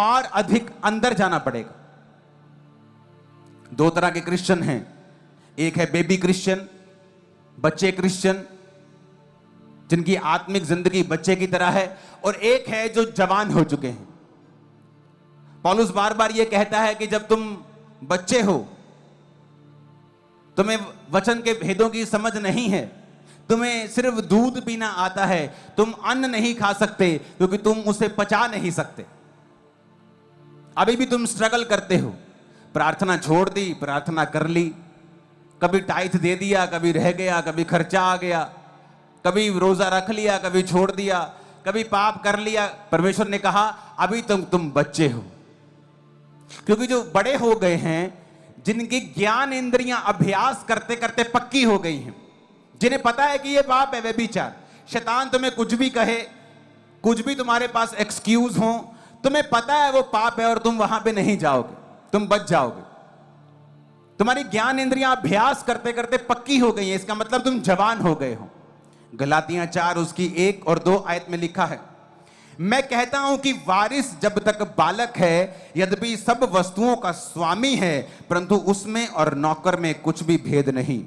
और अधिक अंदर जाना पड़ेगा दो तरह के क्रिश्चियन हैं एक है बेबी क्रिश्चियन बच्चे क्रिश्चियन जिनकी आत्मिक जिंदगी बच्चे की तरह है और एक है जो जवान हो चुके हैं पॉलुस बार बार यह कहता है कि जब तुम बच्चे हो तुम्हें वचन के भेदों की समझ नहीं है तुम्हें सिर्फ दूध पीना आता है तुम अन्न नहीं खा सकते क्योंकि तुम उसे पचा नहीं सकते अभी भी तुम स्ट्रगल करते हो प्रार्थना छोड़ दी प्रार्थना कर ली कभी टाइथ दे दिया कभी रह गया कभी खर्चा आ गया कभी रोजा रख लिया कभी छोड़ दिया कभी पाप कर लिया परमेश्वर ने कहा अभी तुम तुम बच्चे हो क्योंकि जो बड़े हो गए हैं जिनकी ज्ञान इंद्रियां अभ्यास करते करते पक्की हो गई हैं जिन्हें पता है कि ये पाप है वे विचार शैतान तुम्हें कुछ भी कहे कुछ भी तुम्हारे पास एक्सक्यूज हो तुम्हें पता है वो पाप है और तुम वहां पे नहीं जाओगे तुम बच जाओगे तुम्हारी ज्ञान इंद्रियां अभ्यास करते करते पक्की हो गई है इसका मतलब तुम जवान हो गए हो गलातियां चार उसकी एक और दो आयत में लिखा है मैं कहता हूं कि वारिस जब तक बालक है यद्यपि सब वस्तुओं का स्वामी है परंतु उसमें और नौकर में कुछ भी भेद नहीं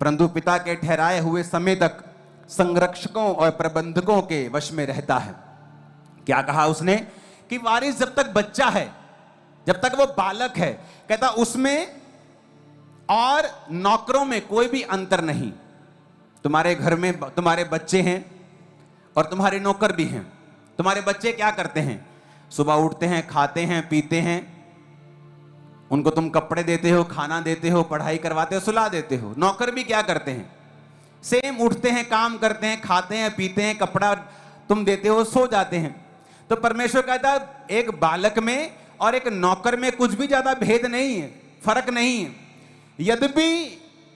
परंतु पिता के ठहराए हुए समय तक संरक्षकों और प्रबंधकों के वश में रहता है क्या कहा उसने कि वारिस जब तक बच्चा है जब तक वो बालक है कहता उसमें और नौकरों में कोई भी अंतर नहीं तुम्हारे घर में तुम्हारे बच्चे हैं और तुम्हारे नौकर भी हैं तुम्हारे बच्चे क्या करते हैं सुबह उठते हैं खाते हैं पीते हैं उनको तुम कपड़े देते हो खाना देते हो पढ़ाई करवाते हो सुला देते हो नौकर भी क्या करते हैं सेम उठते हैं काम करते हैं खाते हैं पीते हैं कपड़ा तुम देते हो सो जाते हैं तो परमेश्वर कहता है एक बालक में और एक नौकर में कुछ भी ज्यादा भेद नहीं है फर्क नहीं है यद्यपि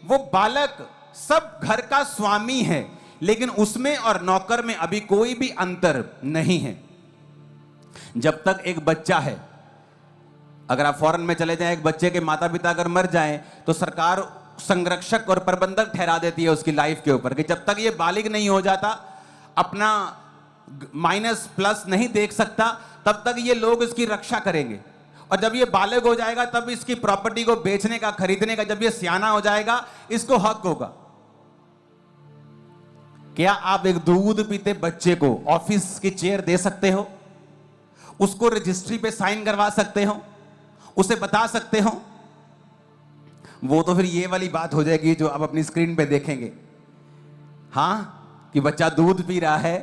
वो बालक सब घर का स्वामी है लेकिन उसमें और नौकर में अभी कोई भी अंतर नहीं है जब तक एक बच्चा है अगर आप फॉरन में चले जाएं एक बच्चे के माता पिता अगर मर जाएं तो सरकार संरक्षक और प्रबंधक ठहरा देती है उसकी लाइफ के ऊपर कि जब तक ये बालिक नहीं हो जाता अपना माइनस प्लस नहीं देख सकता तब तक ये लोग इसकी रक्षा करेंगे और जब ये बालक हो जाएगा तब इसकी प्रॉपर्टी को बेचने का खरीदने का जब ये सियाना हो जाएगा इसको हक होगा क्या आप एक दूध पीते बच्चे को ऑफिस की चेयर दे सकते हो उसको रजिस्ट्री पे साइन करवा सकते हो उसे बता सकते हो वो तो फिर ये वाली बात हो जाएगी जो आप अपनी स्क्रीन पे देखेंगे हाँ कि बच्चा दूध पी रहा है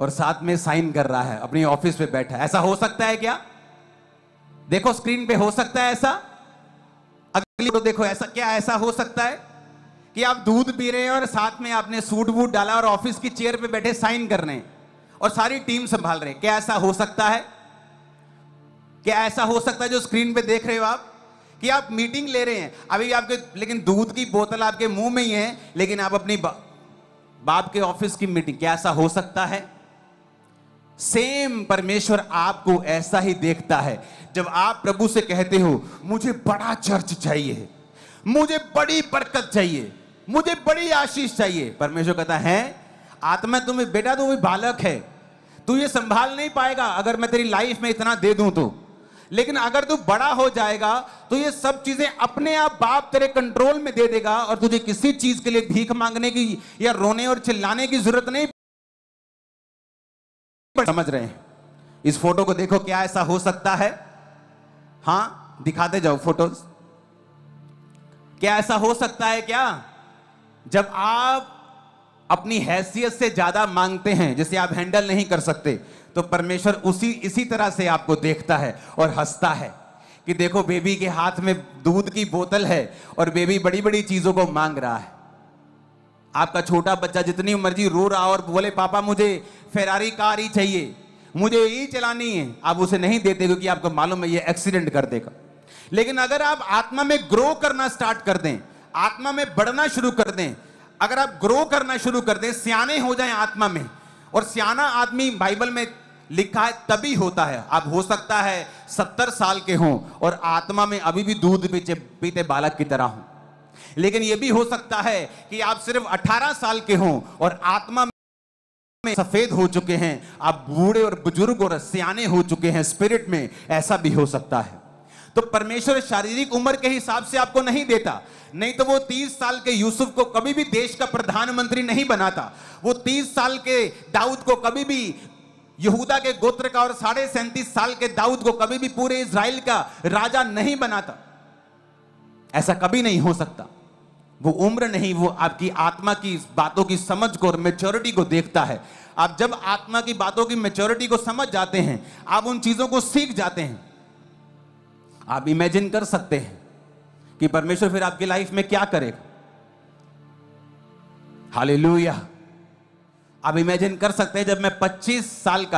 और साथ में साइन कर रहा है अपनी ऑफिस पे बैठा है ऐसा हो सकता है क्या देखो स्क्रीन पे हो सकता है ऐसा अगली तो देखो ऐसा क्या ऐसा हो सकता है कि आप दूध पी रहे हैं और साथ में आपने सूट वूट डाला और ऑफिस की चेयर पे बैठे साइन कर रहे हैं और सारी टीम संभाल रहे हैं क्या ऐसा हो सकता है क्या ऐसा हो सकता है जो स्क्रीन पे देख रहे हो आप कि आप मीटिंग ले रहे हैं अभी आपके लेकिन दूध की बोतल आपके मुंह में ही है लेकिन आप अपनी बा, बाप के ऑफिस की मीटिंग क्या ऐसा हो सकता है सेम परमेश्वर आपको ऐसा ही देखता है जब आप प्रभु से कहते हो मुझे बड़ा चर्च चाहिए मुझे बड़ी बरकत चाहिए मुझे बड़ी आशीष चाहिए परमेश्वर कहता है आत्मा तुम्हें बेटा तो भी बालक है तू ये संभाल नहीं पाएगा अगर मैं तेरी लाइफ में इतना दे दूं तो लेकिन अगर तू बड़ा हो जाएगा तो ये सब चीजें अपने आप बाप तेरे कंट्रोल में दे देगा और तुझे किसी चीज के लिए भीख मांगने की या रोने और चिल्लाने की जरूरत नहीं पर समझ रहे हैं इस फोटो को देखो क्या ऐसा हो सकता है हां दिखाते जाओ फोटो क्या ऐसा हो सकता है क्या जब आप अपनी हैसियत से ज्यादा मांगते हैं जिसे आप हैंडल नहीं कर सकते तो परमेश्वर उसी इसी तरह से आपको देखता है और हंसता है कि देखो बेबी के हाथ में दूध की बोतल है और बेबी बड़ी बड़ी चीजों को मांग रहा है आपका छोटा बच्चा जितनी मर्जी रो रहा और बोले पापा मुझे फेरारी कार ही चाहिए मुझे यही चलानी है आप उसे नहीं देते क्योंकि आपको मालूम है ये एक्सीडेंट कर देगा लेकिन अगर आप आत्मा में ग्रो करना स्टार्ट कर दें आत्मा में बढ़ना शुरू कर दें अगर आप ग्रो करना शुरू कर दें सियाने हो जाएं आत्मा में और सियाना आदमी बाइबल में लिखा है तभी होता है आप हो सकता है सत्तर साल के हों और आत्मा में अभी भी दूध पीते बालक की तरह हों लेकिन यह भी हो सकता है कि आप सिर्फ 18 साल के हों और आत्मा में सफेद हो चुके हैं आप बूढ़े और बुजुर्ग और सियाने हो चुके हैं स्पिरिट में ऐसा भी हो सकता है तो परमेश्वर शारीरिक उम्र के हिसाब से आपको नहीं देता नहीं तो वो तीस साल के यूसुफ को कभी भी देश का प्रधानमंत्री नहीं बनाता वो तीस साल के दाऊद को कभी भी यहूदा के गोत्र का और साढ़े सैंतीस साल के दाऊद को कभी भी पूरे इसराइल का राजा नहीं बनाता ऐसा कभी नहीं हो सकता वो उम्र नहीं वो आपकी आत्मा की बातों की समझ को और मेच्योरिटी को देखता है आप जब आत्मा की बातों की मेच्योरिटी को समझ जाते हैं आप उन चीजों को सीख जाते हैं आप इमेजिन कर सकते हैं कि परमेश्वर फिर आपकी लाइफ में क्या करेगा हालेलुया आप इमेजिन कर सकते हैं जब मैं 25 साल का